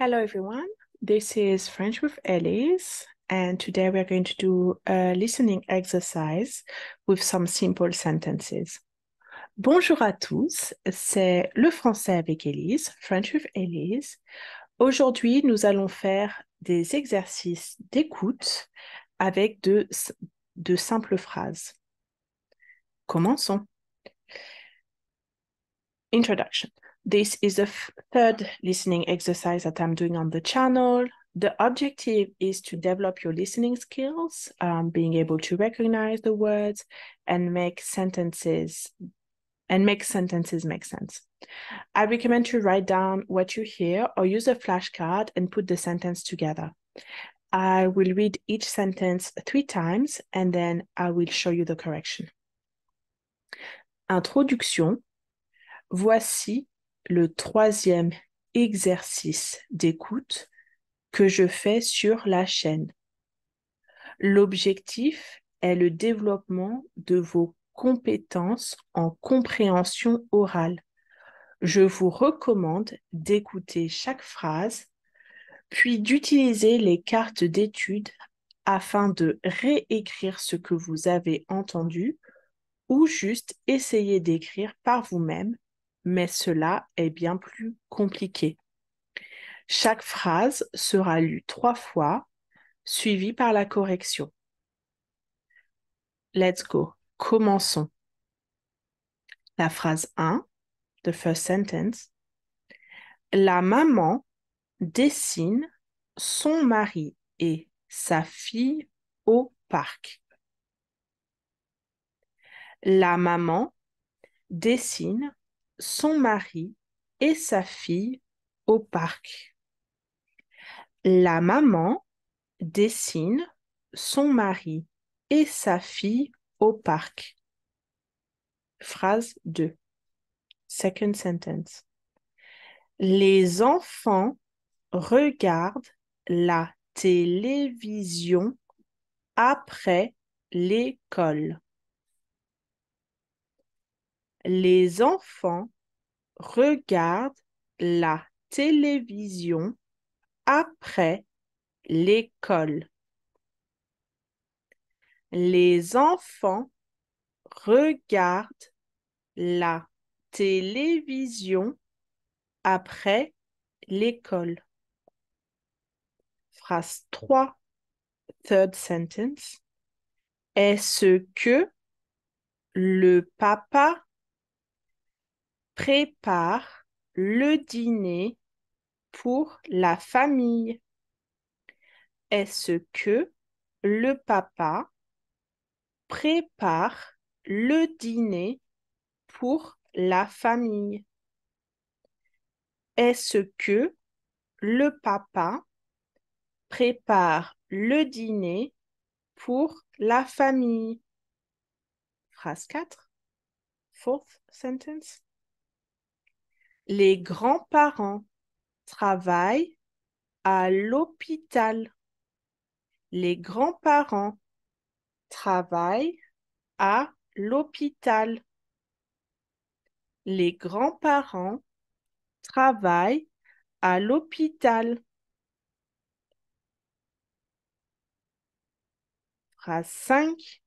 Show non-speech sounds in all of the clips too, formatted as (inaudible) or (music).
Hello everyone, this is French with Elise, and today we are going to do a listening exercise with some simple sentences. Bonjour à tous, c'est le français avec Elise, French with Elise. Aujourd'hui, nous allons faire des exercices d'écoute avec de, de simples phrases. Commençons. introduction. This is the third listening exercise that I'm doing on the channel. The objective is to develop your listening skills, um, being able to recognize the words and make sentences and make sentences make sense. I recommend to write down what you hear or use a flashcard and put the sentence together. I will read each sentence three times and then I will show you the correction. Introduction Voici le troisième exercice d'écoute que je fais sur la chaîne. L'objectif est le développement de vos compétences en compréhension orale. Je vous recommande d'écouter chaque phrase, puis d'utiliser les cartes d'études afin de réécrire ce que vous avez entendu ou juste essayer d'écrire par vous-même mais cela est bien plus compliqué. Chaque phrase sera lue trois fois, suivie par la correction. Let's go. Commençons. La phrase 1, the first sentence. La maman dessine son mari et sa fille au parc. La maman dessine son mari et sa fille au parc. La maman dessine son mari et sa fille au parc. Phrase 2. Second sentence. Les enfants regardent la télévision après l'école. Les enfants regardent la télévision après l'école. Les enfants regardent la télévision après l'école. Phrase 3, third sentence. Est-ce que le papa prépare le dîner pour la famille Est-ce que le papa prépare le dîner pour la famille Est-ce que le papa prépare le dîner pour la famille Phrase 4. Fourth sentence. Les grands-parents travaillent à l'hôpital. Les grands-parents travaillent à l'hôpital. Les grands-parents travaillent à l'hôpital. Phrase 5.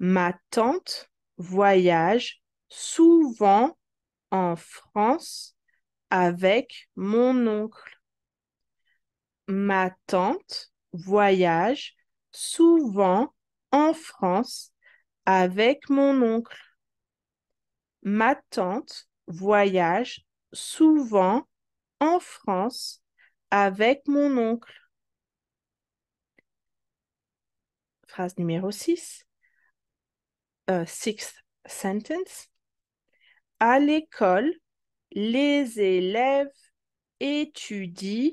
Ma tante voyage souvent en France avec mon oncle. Ma tante voyage souvent en France avec mon oncle. Ma tante voyage souvent en France avec mon oncle. Phrase numéro 6. Euh, sixth sentence à l'école, les élèves étudient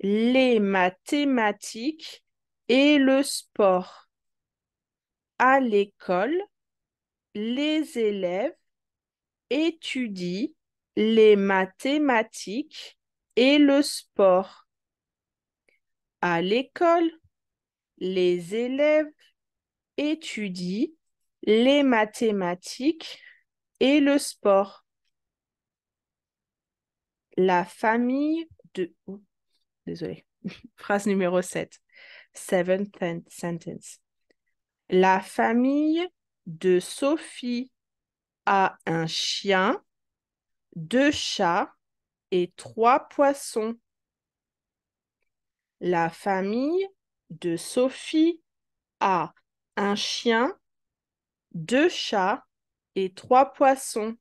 les mathématiques et le sport. À l'école, les élèves étudient les mathématiques et le sport. À l'école, les élèves étudient les mathématiques et le sport. La famille de... Oh, désolée. désolé. (laughs) Phrase numéro 7. Seventh sentence. La famille de Sophie a un chien, deux chats et trois poissons. La famille de Sophie a un chien, deux chats et trois poissons.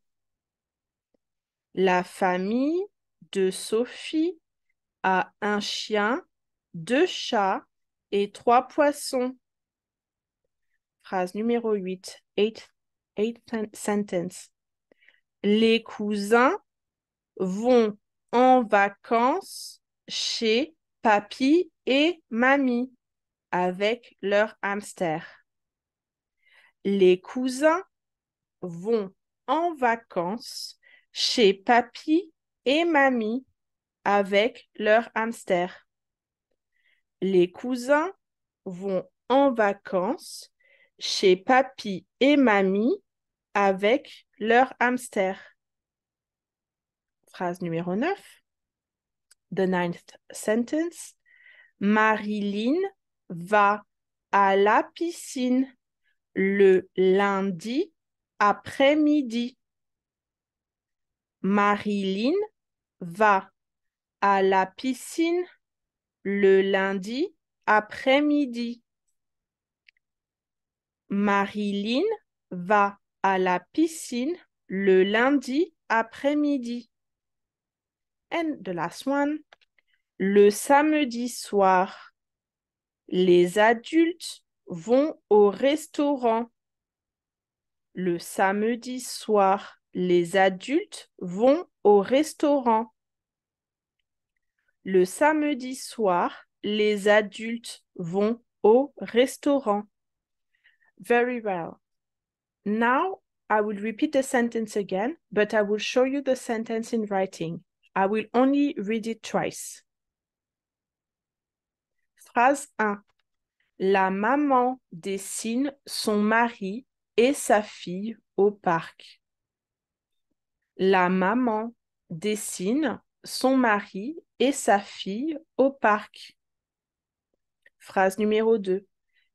La famille de Sophie a un chien, deux chats et trois poissons. Phrase numéro 8. Eight, sentence. Les cousins vont en vacances chez papy et mamie avec leur hamster. Les cousins vont en vacances chez papy et mamie avec leur hamster. Les cousins vont en vacances chez papy et mamie avec leur hamster. Phrase numéro 9. The ninth sentence. Marilyn va à la piscine le lundi après-midi. Marilyn va à la piscine le lundi après-midi. Marilyn va à la piscine le lundi après-midi. N de la one. Le samedi soir, les adultes vont au restaurant le samedi soir, les adultes vont au restaurant. Le samedi soir, les adultes vont au restaurant. Very well. Now I will repeat the sentence again, but I will show you the sentence in writing. I will only read it twice. Phrase 1. La maman dessine son mari et sa fille au parc. La maman dessine son mari et sa fille au parc. Phrase numéro 2.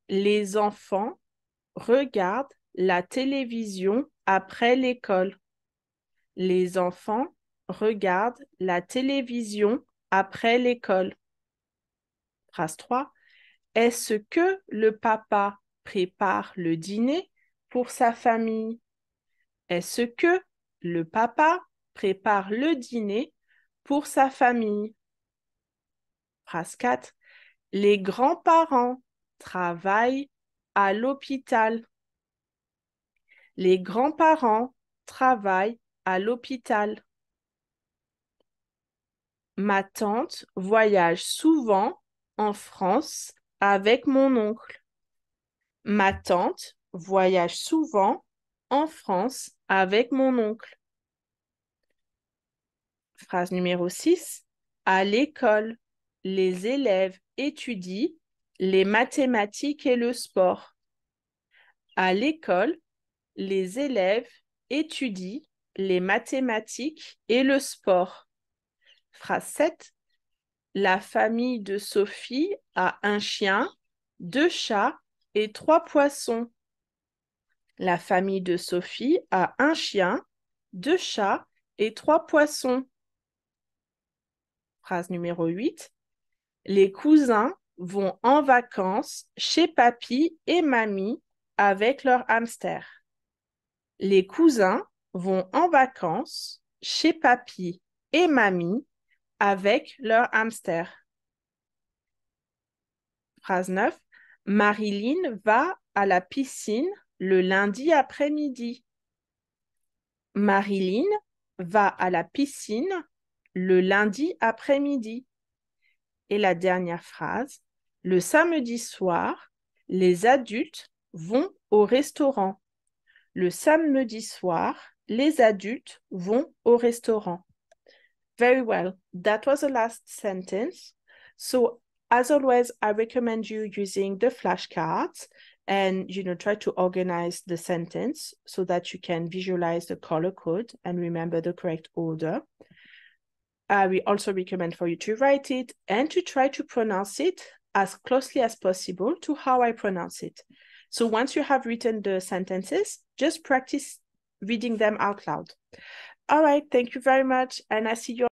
Les enfants regardent la télévision après l'école. Les enfants regardent la télévision après l'école. Phrase 3. Est-ce que le papa prépare le dîner sa famille Est-ce que le papa prépare le dîner pour sa famille Phrase 4. Les grands-parents travaillent à l'hôpital. Les grands-parents travaillent à l'hôpital. Ma tante voyage souvent en France avec mon oncle. Ma tante voyage souvent en France avec mon oncle. Phrase numéro 6. À l'école, les élèves étudient les mathématiques et le sport. À l'école, les élèves étudient les mathématiques et le sport. Phrase 7. La famille de Sophie a un chien, deux chats et trois poissons. La famille de Sophie a un chien, deux chats et trois poissons. Phrase numéro 8. Les cousins vont en vacances chez papy et mamie avec leur hamster. Les cousins vont en vacances chez papy et mamie avec leur hamster. Phrase 9. Marilyn va à la piscine le lundi après-midi. Marilyn va à la piscine le lundi après-midi. Et la dernière phrase, le samedi soir, les adultes vont au restaurant. Le samedi soir, les adultes vont au restaurant. Very well. That was the last sentence. So, as always, I recommend you using the flashcards and you know try to organize the sentence so that you can visualize the color code and remember the correct order uh, we also recommend for you to write it and to try to pronounce it as closely as possible to how i pronounce it so once you have written the sentences just practice reading them out loud all right thank you very much and i see you